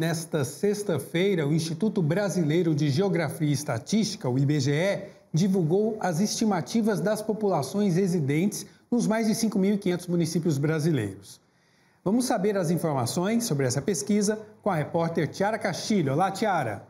Nesta sexta-feira, o Instituto Brasileiro de Geografia e Estatística, o IBGE, divulgou as estimativas das populações residentes nos mais de 5.500 municípios brasileiros. Vamos saber as informações sobre essa pesquisa com a repórter Tiara Castilho. Olá, Tiara!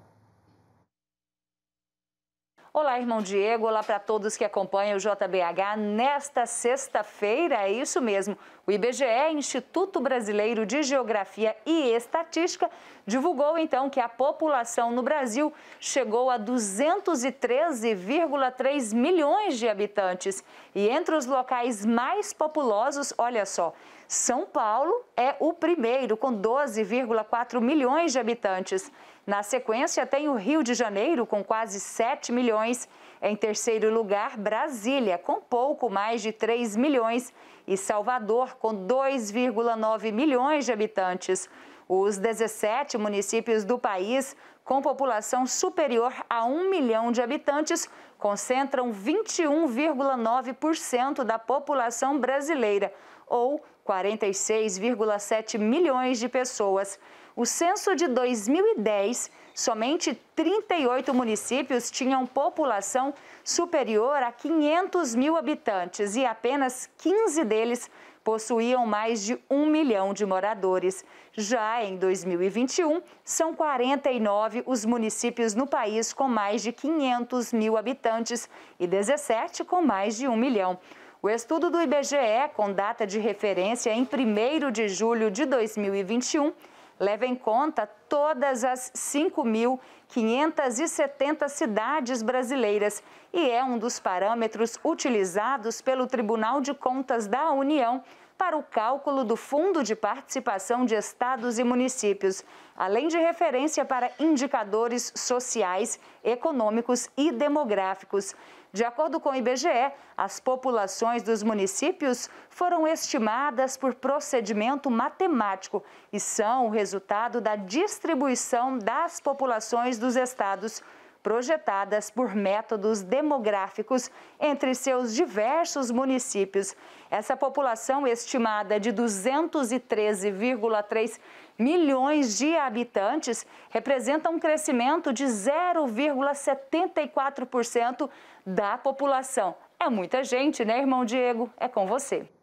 Olá, irmão Diego. Olá para todos que acompanham o JBH nesta sexta-feira. É isso mesmo. O IBGE, Instituto Brasileiro de Geografia e Estatística, divulgou então que a população no Brasil chegou a 213,3 milhões de habitantes. E entre os locais mais populosos, olha só, são Paulo é o primeiro, com 12,4 milhões de habitantes. Na sequência, tem o Rio de Janeiro, com quase 7 milhões. Em terceiro lugar, Brasília, com pouco mais de 3 milhões. E Salvador, com 2,9 milhões de habitantes. Os 17 municípios do país com população superior a 1 milhão de habitantes concentram 21,9% da população brasileira, ou 46,7 milhões de pessoas. O censo de 2010 somente 38 municípios tinham população superior a 500 mil habitantes e apenas 15 deles possuíam mais de 1 milhão de moradores. Já em 2021, são 49 os municípios no país com mais de 500 mil habitantes e 17 com mais de 1 milhão. O estudo do IBGE, com data de referência em 1 de julho de 2021, leva em conta todas as 5.570 cidades brasileiras e é um dos parâmetros utilizados pelo Tribunal de Contas da União para o cálculo do Fundo de Participação de Estados e Municípios, além de referência para indicadores sociais, econômicos e demográficos. De acordo com o IBGE, as populações dos municípios foram estimadas por procedimento matemático e são o resultado da distribuição das populações dos estados projetadas por métodos demográficos entre seus diversos municípios. Essa população, estimada de 213,3 milhões de habitantes, representa um crescimento de 0,74% da população. É muita gente, né, irmão Diego? É com você.